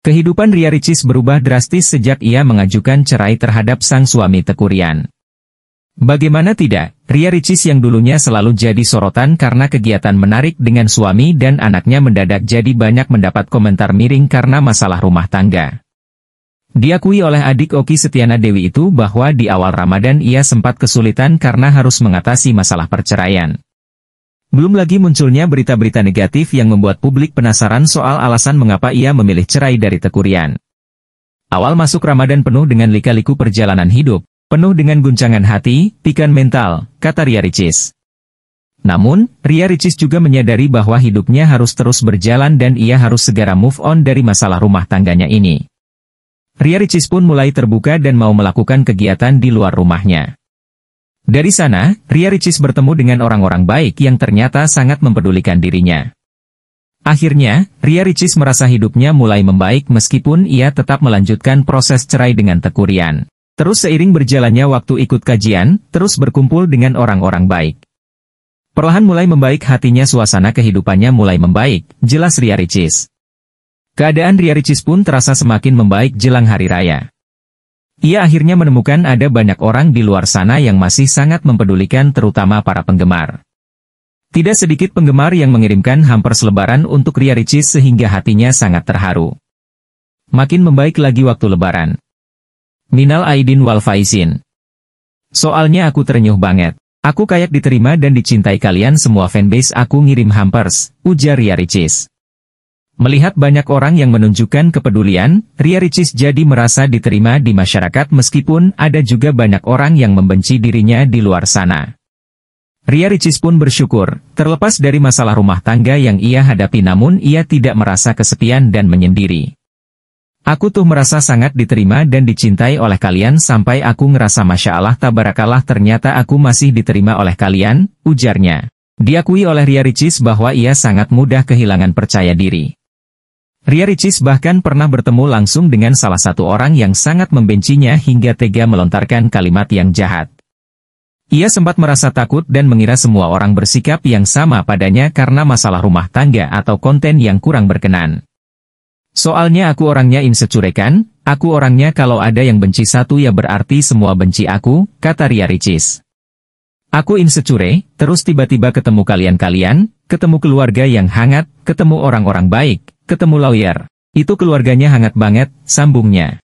Kehidupan Ria Ricis berubah drastis sejak ia mengajukan cerai terhadap sang suami Tekurian. Bagaimana tidak, Ria Ricis yang dulunya selalu jadi sorotan karena kegiatan menarik dengan suami dan anaknya mendadak jadi banyak mendapat komentar miring karena masalah rumah tangga. Diakui oleh adik Oki Setiana Dewi itu bahwa di awal Ramadan ia sempat kesulitan karena harus mengatasi masalah perceraian. Belum lagi munculnya berita-berita negatif yang membuat publik penasaran soal alasan mengapa ia memilih cerai dari Tekurian. Awal masuk Ramadan penuh dengan lika-liku perjalanan hidup, penuh dengan guncangan hati, pikan mental, kata Ria Ricis. Namun, Ria Ricis juga menyadari bahwa hidupnya harus terus berjalan dan ia harus segera move on dari masalah rumah tangganya ini. Ria Ricis pun mulai terbuka dan mau melakukan kegiatan di luar rumahnya. Dari sana, Ria Ricis bertemu dengan orang-orang baik yang ternyata sangat mempedulikan dirinya. Akhirnya, Ria Ricis merasa hidupnya mulai membaik meskipun ia tetap melanjutkan proses cerai dengan Tekurian. Terus seiring berjalannya waktu ikut kajian, terus berkumpul dengan orang-orang baik. Perlahan mulai membaik hatinya suasana kehidupannya mulai membaik, jelas Ria Ricis. Keadaan Ria Ricis pun terasa semakin membaik jelang hari raya. Ia akhirnya menemukan ada banyak orang di luar sana yang masih sangat mempedulikan terutama para penggemar. Tidak sedikit penggemar yang mengirimkan hampers lebaran untuk Ria Ricis sehingga hatinya sangat terharu. Makin membaik lagi waktu lebaran. Minal Aidin Wal Faizin. Soalnya aku ternyuh banget. Aku kayak diterima dan dicintai kalian semua fanbase aku ngirim hampers, ujar Ria Ricis. Melihat banyak orang yang menunjukkan kepedulian, Ria Ricis jadi merasa diterima di masyarakat meskipun ada juga banyak orang yang membenci dirinya di luar sana. Ria Ricis pun bersyukur, terlepas dari masalah rumah tangga yang ia hadapi namun ia tidak merasa kesepian dan menyendiri. Aku tuh merasa sangat diterima dan dicintai oleh kalian sampai aku ngerasa Masya Allah tabarakallah ternyata aku masih diterima oleh kalian, ujarnya. Diakui oleh Ria Ricis bahwa ia sangat mudah kehilangan percaya diri. Ria Ricis bahkan pernah bertemu langsung dengan salah satu orang yang sangat membencinya hingga tega melontarkan kalimat yang jahat. Ia sempat merasa takut dan mengira semua orang bersikap yang sama padanya karena masalah rumah tangga atau konten yang kurang berkenan. Soalnya aku orangnya insecure kan, aku orangnya kalau ada yang benci satu ya berarti semua benci aku, kata Ria Ricis. Aku insecure, terus tiba-tiba ketemu kalian-kalian, ketemu keluarga yang hangat, ketemu orang-orang baik, Ketemu lawyer. Itu keluarganya hangat banget, sambungnya.